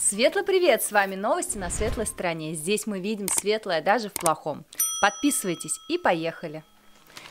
Светлый привет! С вами новости на светлой стороне. Здесь мы видим светлое даже в плохом. Подписывайтесь и поехали!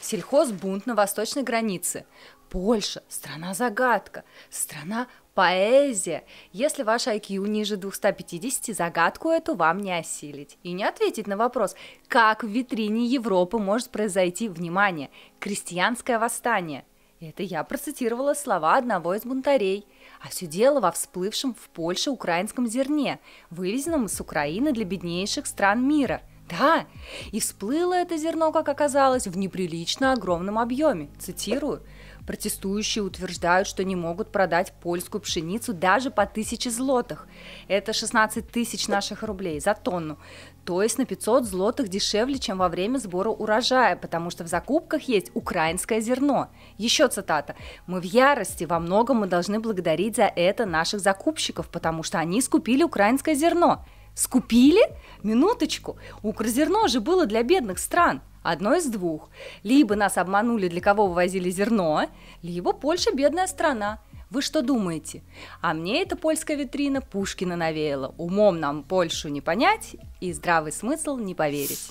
Сельхозбунт на восточной границе. Польша – страна-загадка, страна-поэзия. Если ваш IQ ниже 250, загадку эту вам не осилить. И не ответить на вопрос, как в витрине Европы может произойти, внимание, крестьянское восстание – это я процитировала слова одного из бунтарей. А все дело во всплывшем в Польше украинском зерне, вывезенном с Украины для беднейших стран мира. Да, и всплыло это зерно, как оказалось, в неприлично огромном объеме. Цитирую. Протестующие утверждают, что не могут продать польскую пшеницу даже по 1000 злотых. Это 16 тысяч наших рублей за тонну. То есть на 500 злотых дешевле, чем во время сбора урожая, потому что в закупках есть украинское зерно. Еще цитата. «Мы в ярости, во многом мы должны благодарить за это наших закупщиков, потому что они скупили украинское зерно». Скупили? Минуточку. Укрзерно же было для бедных стран. Одно из двух. Либо нас обманули, для кого вывозили зерно, либо Польша бедная страна. Вы что думаете? А мне эта польская витрина Пушкина навеяла. Умом нам Польшу не понять и здравый смысл не поверить.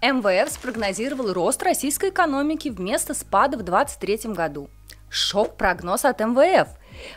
МВФ спрогнозировал рост российской экономики вместо спада в 2023 году. Шок-прогноз от МВФ.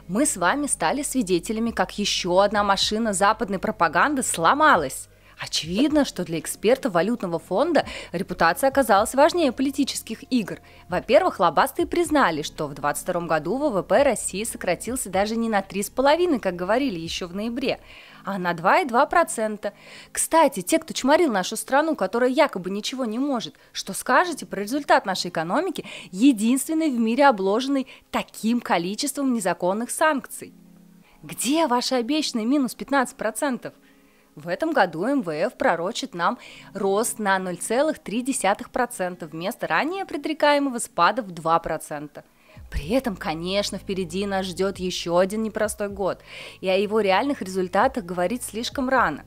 Мы с вами стали свидетелями, как еще одна машина западной пропаганды сломалась. Очевидно, что для эксперта валютного фонда репутация оказалась важнее политических игр. Во-первых, лобасты признали, что в 2022 году ВВП России сократился даже не на 3,5, как говорили еще в ноябре, а на 2,2%. Кстати, те, кто чморил нашу страну, которая якобы ничего не может, что скажете про результат нашей экономики, единственной в мире обложенной таким количеством незаконных санкций? Где ваши обещанные минус 15%? В этом году МВФ пророчит нам рост на 0,3% вместо ранее предрекаемого спада в 2%. При этом, конечно, впереди нас ждет еще один непростой год, и о его реальных результатах говорить слишком рано.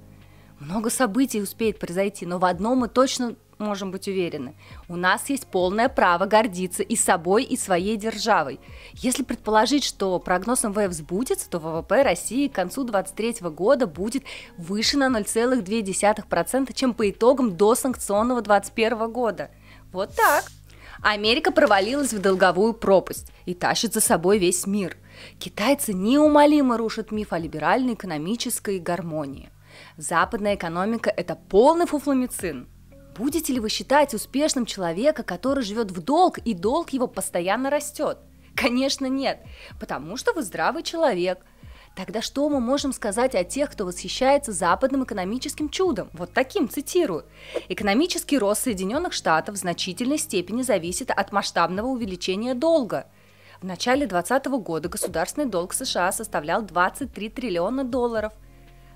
Много событий успеет произойти, но в одном мы точно можем быть уверены, у нас есть полное право гордиться и собой, и своей державой. Если предположить, что прогноз МВФ сбудется, то ВВП России к концу 2023 года будет выше на 0,2%, чем по итогам до санкционного 2021 года. Вот так. Америка провалилась в долговую пропасть и тащит за собой весь мир. Китайцы неумолимо рушат миф о либеральной экономической гармонии. Западная экономика – это полный фуфломицин. Будете ли вы считать успешным человека, который живет в долг, и долг его постоянно растет? Конечно нет, потому что вы здравый человек. Тогда что мы можем сказать о тех, кто восхищается западным экономическим чудом? Вот таким, цитирую. Экономический рост Соединенных Штатов в значительной степени зависит от масштабного увеличения долга. В начале 2020 года государственный долг США составлял 23 триллиона долларов.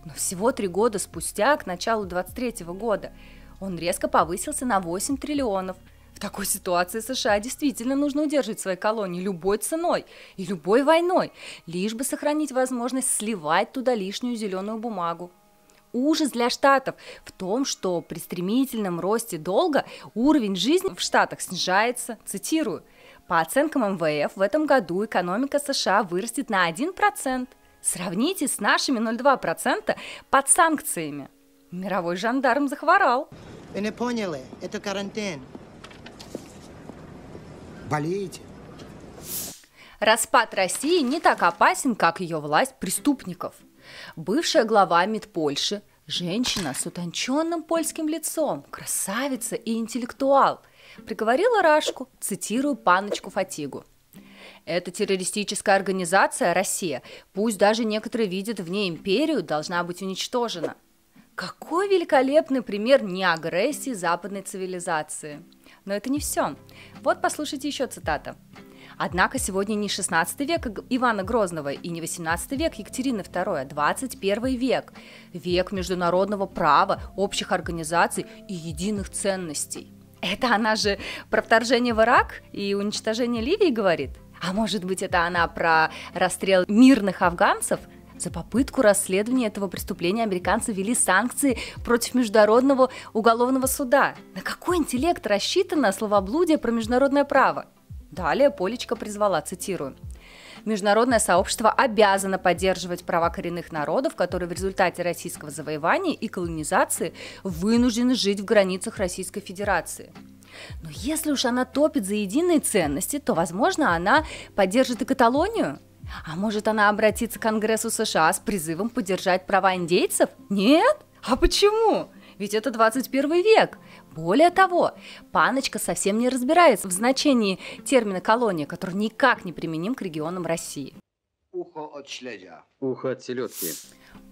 Но всего три года спустя, к началу 2023 года, он резко повысился на 8 триллионов. В такой ситуации США действительно нужно удерживать свои колонии любой ценой и любой войной, лишь бы сохранить возможность сливать туда лишнюю зеленую бумагу. Ужас для штатов в том, что при стремительном росте долга уровень жизни в штатах снижается, цитирую, по оценкам МВФ в этом году экономика США вырастет на 1%. Сравните с нашими 0,2% под санкциями. Мировой жандарм захворал. Вы не поняли, это карантин. Болеете? Распад России не так опасен, как ее власть преступников. Бывшая глава МИД Польши, женщина с утонченным польским лицом, красавица и интеллектуал, приговорила Рашку, цитирую паночку Фатигу. Эта террористическая организация «Россия», пусть даже некоторые видят в ней империю, должна быть уничтожена – какой великолепный пример неагрессии западной цивилизации. Но это не все. Вот послушайте еще цитата. Однако сегодня не 16 век Ивана Грозного и не 18 век Екатерины II, а 21 век. Век международного права, общих организаций и единых ценностей. Это она же про вторжение в Ирак и уничтожение Ливии говорит? А может быть, это она про расстрел мирных афганцев за попытку расследования этого преступления американцы ввели санкции против Международного уголовного суда. На какой интеллект рассчитано словоблудие про международное право? Далее Полечка призвала, цитирую, международное сообщество обязано поддерживать права коренных народов, которые в результате российского завоевания и колонизации вынуждены жить в границах Российской Федерации. Но если уж она топит за единые ценности, то, возможно, она поддержит и Каталонию – а может, она обратится к Конгрессу США с призывом поддержать права индейцев? Нет? А почему? Ведь это 21 век. Более того, паночка совсем не разбирается в значении термина «колония», который никак не применим к регионам России. Ухо от шледя. Ухо от селедки.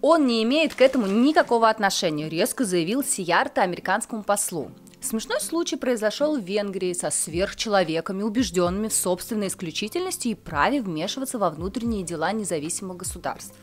Он не имеет к этому никакого отношения, резко заявил Сиярта американскому послу. Смешной случай произошел в Венгрии со сверхчеловеками, убежденными в собственной исключительности и праве вмешиваться во внутренние дела независимых государств.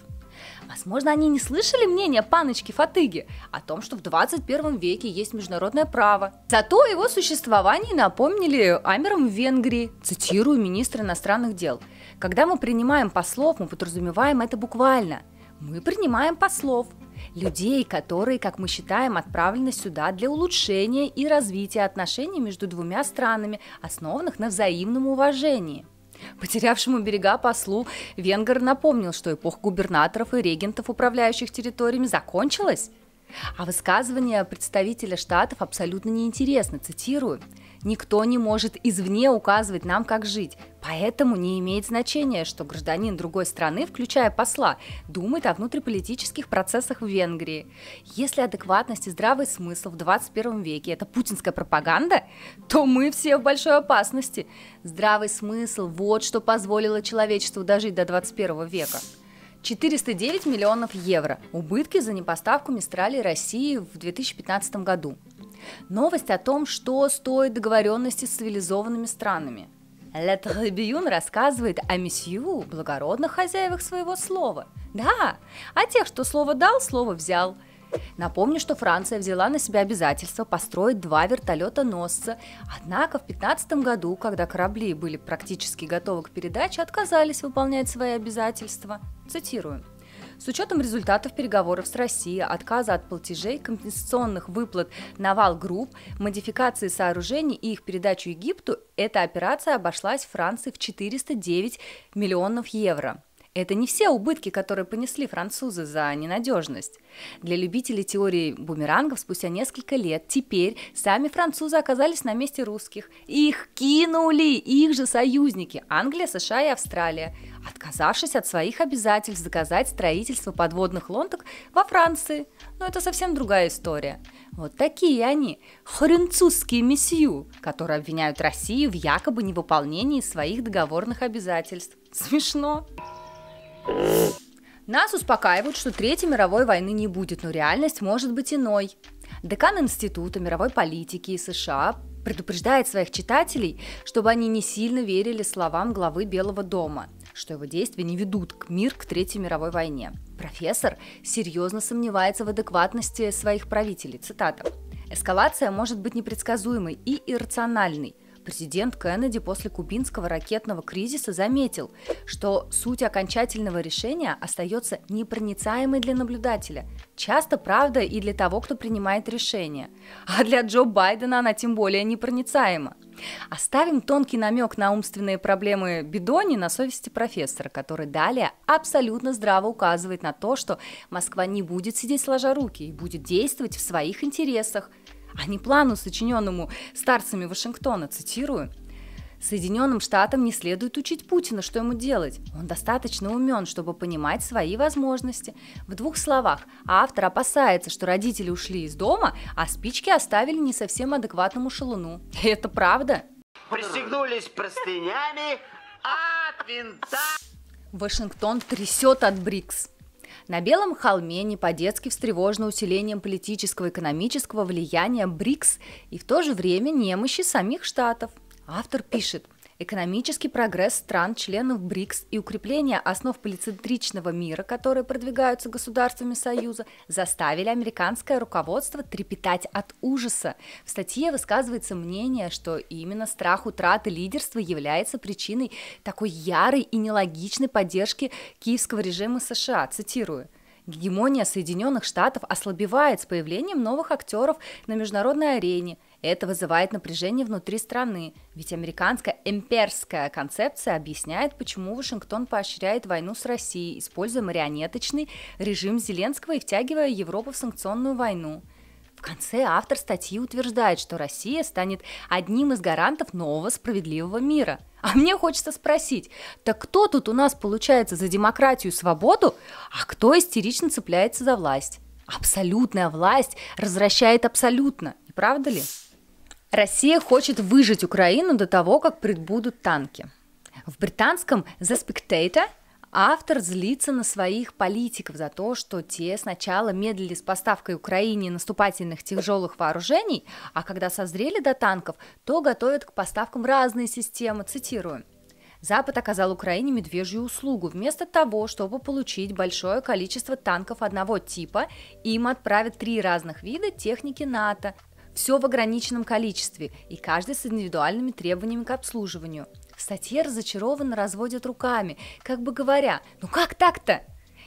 Возможно, они не слышали мнения паночки Фатыги о том, что в 21 веке есть международное право. Зато его существование напомнили Амерам в Венгрии, цитирую министра иностранных дел. Когда мы принимаем послов, мы подразумеваем это буквально. Мы принимаем послов – людей, которые, как мы считаем, отправлены сюда для улучшения и развития отношений между двумя странами, основанных на взаимном уважении. Потерявшему берега послу Венгер напомнил, что эпоха губернаторов и регентов, управляющих территориями, закончилась, а высказывания представителя Штатов абсолютно неинтересны, цитирую. Никто не может извне указывать нам, как жить, поэтому не имеет значения, что гражданин другой страны, включая посла, думает о внутриполитических процессах в Венгрии. Если адекватность и здравый смысл в 21 веке – это путинская пропаганда, то мы все в большой опасности. Здравый смысл – вот что позволило человечеству дожить до 21 века. 409 миллионов евро – убытки за непоставку Мистрали России в 2015 году. Новость о том, что стоит договоренности с цивилизованными странами. Ле Трибюн рассказывает о месью, благородных хозяевах своего слова. Да, о тех, что слово дал, слово взял – Напомню, что Франция взяла на себя обязательство построить два вертолета-носца, однако в 2015 году, когда корабли были практически готовы к передаче, отказались выполнять свои обязательства. Цитирую. С учетом результатов переговоров с Россией, отказа от платежей, компенсационных выплат «Навал Групп», модификации сооружений и их передачу Египту, эта операция обошлась Франции в 409 миллионов евро. Это не все убытки, которые понесли французы за ненадежность. Для любителей теории бумерангов спустя несколько лет теперь сами французы оказались на месте русских. Их кинули их же союзники – Англия, США и Австралия, отказавшись от своих обязательств заказать строительство подводных лодок во Франции. Но это совсем другая история. Вот такие они, хоренцузские месью, которые обвиняют Россию в якобы невыполнении своих договорных обязательств. Смешно. Нас успокаивают, что Третьей мировой войны не будет, но реальность может быть иной. Декан Института мировой политики США предупреждает своих читателей, чтобы они не сильно верили словам главы Белого дома, что его действия не ведут к мир к Третьей мировой войне. Профессор серьезно сомневается в адекватности своих правителей. Цитата. «Эскалация может быть непредсказуемой и иррациональной – Президент Кеннеди после кубинского ракетного кризиса заметил, что суть окончательного решения остается непроницаемой для наблюдателя, часто, правда, и для того, кто принимает решение. А для Джо Байдена она тем более непроницаема. Оставим тонкий намек на умственные проблемы Бедони на совести профессора, который далее абсолютно здраво указывает на то, что Москва не будет сидеть сложа руки и будет действовать в своих интересах – а не плану, сочиненному старцами Вашингтона, цитирую. Соединенным Штатам не следует учить Путина, что ему делать. Он достаточно умен, чтобы понимать свои возможности. В двух словах, автор опасается, что родители ушли из дома, а спички оставили не совсем адекватному шалуну. И это правда. Пристегнулись простынями от а винта. Вашингтон трясет от БРИКС. На Белом холме не по-детски встревожено усилением политического и экономического влияния БРИКС и в то же время немощи самих штатов. Автор пишет – экономический прогресс стран-членов БРИКС и укрепление основ полицентричного мира, которые продвигаются государствами Союза, заставили американское руководство трепетать от ужаса. В статье высказывается мнение, что именно страх утраты лидерства является причиной такой ярой и нелогичной поддержки киевского режима США. Цитирую. Гегемония Соединенных Штатов ослабевает с появлением новых актеров на международной арене – это вызывает напряжение внутри страны, ведь американская имперская концепция объясняет, почему Вашингтон поощряет войну с Россией, используя марионеточный режим Зеленского и втягивая Европу в санкционную войну. В конце автор статьи утверждает, что Россия станет одним из гарантов нового справедливого мира. А мне хочется спросить, так кто тут у нас получается за демократию и свободу, а кто истерично цепляется за власть? Абсолютная власть развращает абсолютно, не правда ли? Россия хочет выжить Украину до того, как прибудут танки. В британском The Spectator автор злится на своих политиков за то, что те сначала медлили с поставкой Украине наступательных тяжелых вооружений, а когда созрели до танков, то готовят к поставкам разные системы, цитирую. Запад оказал Украине медвежью услугу. Вместо того, чтобы получить большое количество танков одного типа, им отправят три разных вида техники НАТО, все в ограниченном количестве, и каждый с индивидуальными требованиями к обслуживанию. В статье разочарованно разводят руками, как бы говоря, ну как так-то?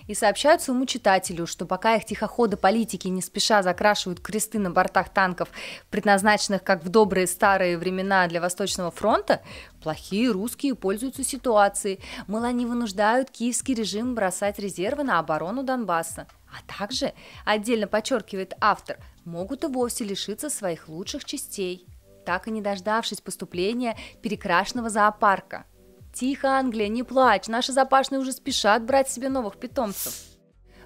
и сообщают своему читателю, что пока их тихоходы политики не спеша закрашивают кресты на бортах танков, предназначенных как в добрые старые времена для Восточного фронта, плохие русские пользуются ситуацией, мол, они вынуждают киевский режим бросать резервы на оборону Донбасса. А также, отдельно подчеркивает автор, могут и вовсе лишиться своих лучших частей, так и не дождавшись поступления перекрашенного зоопарка. Тихо, Англия, не плачь, наши запашные уже спешат брать себе новых питомцев.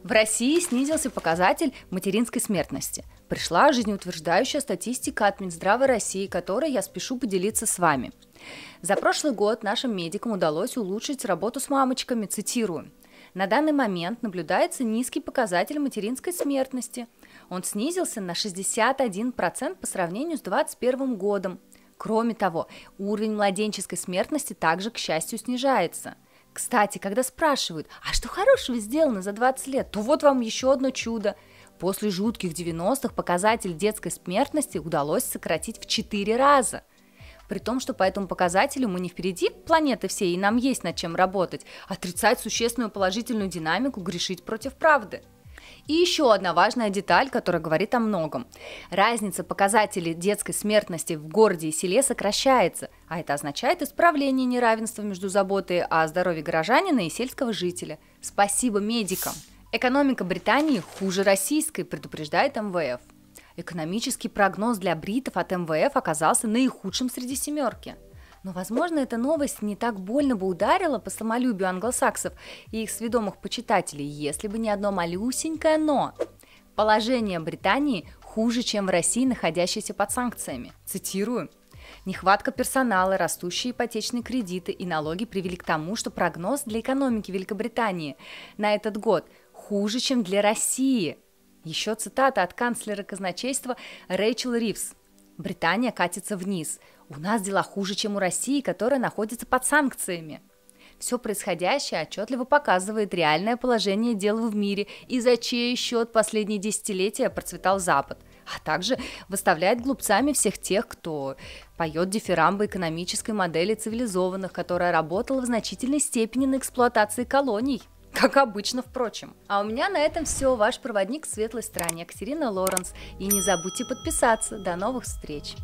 В России снизился показатель материнской смертности. Пришла жизнеутверждающая статистика от Минздрава России, которой я спешу поделиться с вами. За прошлый год нашим медикам удалось улучшить работу с мамочками, цитирую – на данный момент наблюдается низкий показатель материнской смертности. Он снизился на 61% по сравнению с 2021 годом. Кроме того, уровень младенческой смертности также, к счастью, снижается – кстати, когда спрашивают, а что хорошего сделано за 20 лет, то вот вам еще одно чудо. После жутких 90-х показатель детской смертности удалось сократить в 4 раза – при том, что по этому показателю мы не впереди планеты всей, и нам есть над чем работать. Отрицать существенную положительную динамику, грешить против правды. И еще одна важная деталь, которая говорит о многом. Разница показателей детской смертности в городе и селе сокращается, а это означает исправление неравенства между заботой о здоровье горожанина и сельского жителя. Спасибо медикам! Экономика Британии хуже российской, предупреждает МВФ. Экономический прогноз для бритов от МВФ оказался наихудшим среди семерки. Но, возможно, эта новость не так больно бы ударила по самолюбию англосаксов и их сведомых почитателей, если бы не одно малюсенькое «но». Положение Британии хуже, чем в России, находящейся под санкциями. Цитирую. Нехватка персонала, растущие ипотечные кредиты и налоги привели к тому, что прогноз для экономики Великобритании на этот год хуже, чем для России. Еще цитата от канцлера казначейства Рэйчел Ривз. «Британия катится вниз. У нас дела хуже, чем у России, которая находится под санкциями». Все происходящее отчетливо показывает реальное положение дел в мире и за чей счет последние десятилетия процветал Запад, а также выставляет глупцами всех тех, кто поет дифирамбы экономической модели цивилизованных, которая работала в значительной степени на эксплуатации колоний – как обычно, впрочем. А у меня на этом все. Ваш проводник в светлой стране Екатерина Лоренс. И не забудьте подписаться. До новых встреч!